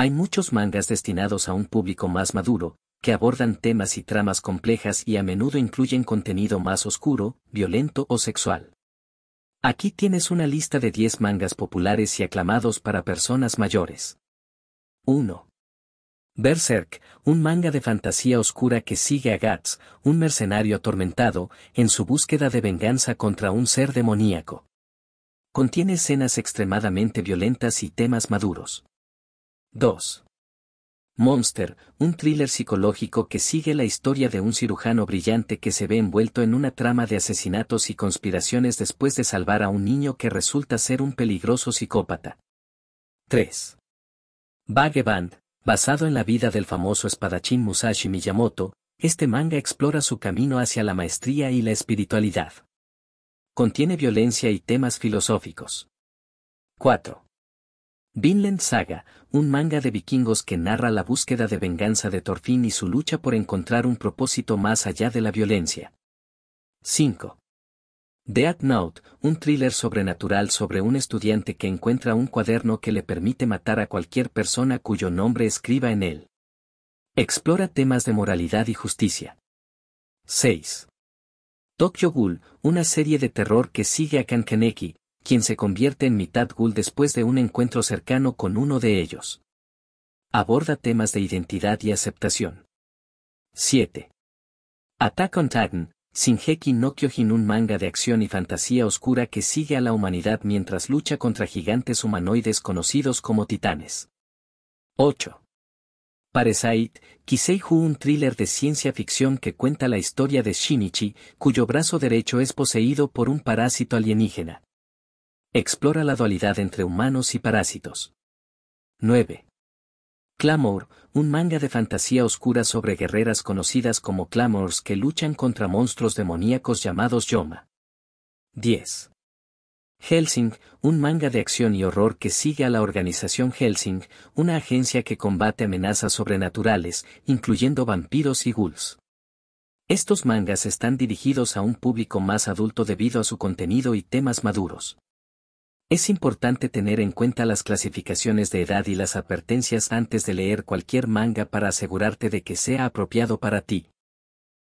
Hay muchos mangas destinados a un público más maduro, que abordan temas y tramas complejas y a menudo incluyen contenido más oscuro, violento o sexual. Aquí tienes una lista de 10 mangas populares y aclamados para personas mayores. 1. Berserk, un manga de fantasía oscura que sigue a Guts, un mercenario atormentado, en su búsqueda de venganza contra un ser demoníaco. Contiene escenas extremadamente violentas y temas maduros. 2. Monster, un thriller psicológico que sigue la historia de un cirujano brillante que se ve envuelto en una trama de asesinatos y conspiraciones después de salvar a un niño que resulta ser un peligroso psicópata. 3. Band, basado en la vida del famoso espadachín Musashi Miyamoto, este manga explora su camino hacia la maestría y la espiritualidad. Contiene violencia y temas filosóficos. 4. Vinland Saga, un manga de vikingos que narra la búsqueda de venganza de Thorfinn y su lucha por encontrar un propósito más allá de la violencia. 5. Death Note, un thriller sobrenatural sobre un estudiante que encuentra un cuaderno que le permite matar a cualquier persona cuyo nombre escriba en él. Explora temas de moralidad y justicia. 6. Tokyo Ghoul, una serie de terror que sigue a Kankaneki, quien se convierte en mitad ghoul después de un encuentro cercano con uno de ellos. Aborda temas de identidad y aceptación. 7. Attack on Titan, Shinheki no Kyojin un manga de acción y fantasía oscura que sigue a la humanidad mientras lucha contra gigantes humanoides conocidos como titanes. 8. Parasite, Kiseihu un thriller de ciencia ficción que cuenta la historia de Shinichi, cuyo brazo derecho es poseído por un parásito alienígena. Explora la dualidad entre humanos y parásitos. 9. Clamor, un manga de fantasía oscura sobre guerreras conocidas como Clamors que luchan contra monstruos demoníacos llamados Yoma. 10. Helsing, un manga de acción y horror que sigue a la organización Helsing, una agencia que combate amenazas sobrenaturales, incluyendo vampiros y ghouls. Estos mangas están dirigidos a un público más adulto debido a su contenido y temas maduros. Es importante tener en cuenta las clasificaciones de edad y las advertencias antes de leer cualquier manga para asegurarte de que sea apropiado para ti.